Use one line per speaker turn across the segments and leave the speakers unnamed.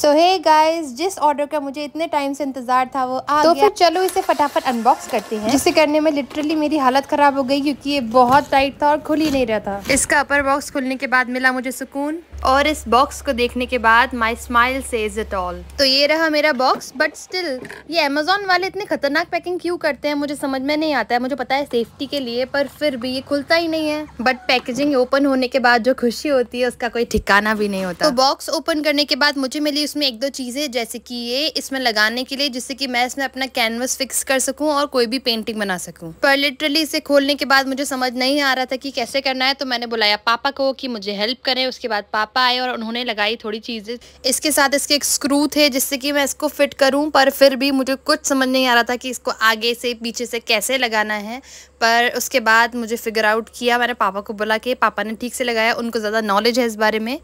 सो hey guys जिस order का मुझे इतने टाइम से इंतजार था वो आ तो गया। फिर चलो इसे फटाफट अनबॉक्स करते हैं जिसे करने में लिटरली मेरी हालत खराब हो गई क्योंकि ये बहुत टाइट था और खुल ही नहीं रहा था इसका अपर बॉक्स खुलने के बाद मिला मुझे सुकून और इस बॉक्स को देखने के बाद my smile is it all तो ये रहा मेरा बॉक्स बट स्टिल ये अमेजोन वाले इतने खतरनाक पैकिंग क्यों करते हैं मुझे समझ में नहीं आता है मुझे पता है सेफ्टी के लिए पर फिर भी ये खुलता ही नहीं है बट पैकेजिंग ओपन होने के बाद जो खुशी होती है उसका कोई ठिकाना भी नहीं होता तो बॉक्स ओपन करने के बाद मुझे मिली कि इसमें एक दो चीज़ें जैसे कि ये इसमें लगाने के लिए जिससे कि मैं इसमें अपना कैनवस फिक्स कर सकूं और कोई भी पेंटिंग बना सकूं पर लिटरली इसे खोलने के बाद मुझे समझ नहीं आ रहा था कि कैसे करना है तो मैंने बुलाया पापा को कि मुझे हेल्प करें उसके बाद पापा आए और उन्होंने लगाई थोड़ी चीज़ें इसके साथ इसके एक स्क्रू थे जिससे कि मैं इसको फिट करूँ पर फिर भी मुझे कुछ समझ नहीं आ रहा था कि इसको आगे से पीछे से कैसे लगाना है पर उसके बाद मुझे फिगर आउट किया मैंने पापा को बोला कि पापा ने ठीक से लगाया उनको ज़्यादा नॉलेज है इस बारे में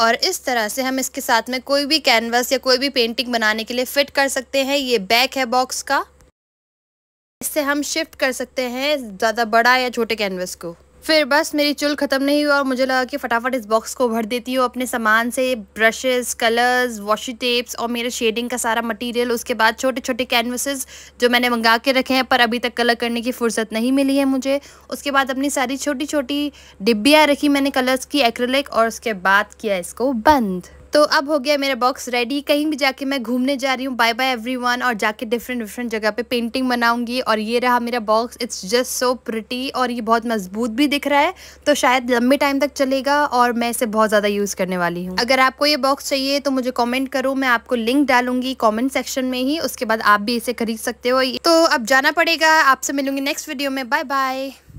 और इस तरह से हम इसके साथ में कोई भी कैनवस या कोई भी पेंटिंग बनाने के लिए फ़िट कर सकते हैं ये बैक है बॉक्स का इससे हम शिफ्ट कर सकते हैं ज़्यादा बड़ा या छोटे कैनवस को फिर बस मेरी चुल ख़त्म नहीं हुआ और मुझे लगा कि फटाफट इस बॉक्स को भर देती हूँ अपने सामान से ब्रशेस कलर्स वॉशिंग टेप्स और मेरे शेडिंग का सारा मटेरियल उसके बाद छोटे छोटे कैनवसेस जो मैंने मंगा के रखे हैं पर अभी तक कलर करने की फ़ुर्सत नहीं मिली है मुझे उसके बाद अपनी सारी छोटी छोटी डिब्बियाँ रखी मैंने कलर्स की एक्रेलिक और उसके बाद किया इसको बंद तो अब हो गया मेरा बॉक्स रेडी कहीं भी जाके मैं घूमने जा रही हूँ बाय बाय एवरीवन और जाके डिफरेंट डिफरेंट जगह पे पेंटिंग बनाऊंगी और ये रहा मेरा box it's just so pretty और ये बहुत मजबूत भी दिख रहा है तो शायद लंबे टाइम तक चलेगा और मैं इसे बहुत ज़्यादा यूज़ करने वाली हूँ अगर आपको ये बॉक्स चाहिए तो मुझे कॉमेंट करो मैं आपको लिंक डालूंगी कॉमेंट सेक्शन में ही उसके बाद आप भी इसे खरीद सकते हो तो अब जाना पड़ेगा आपसे मिलूंगी नेक्स्ट वीडियो में बाय बाय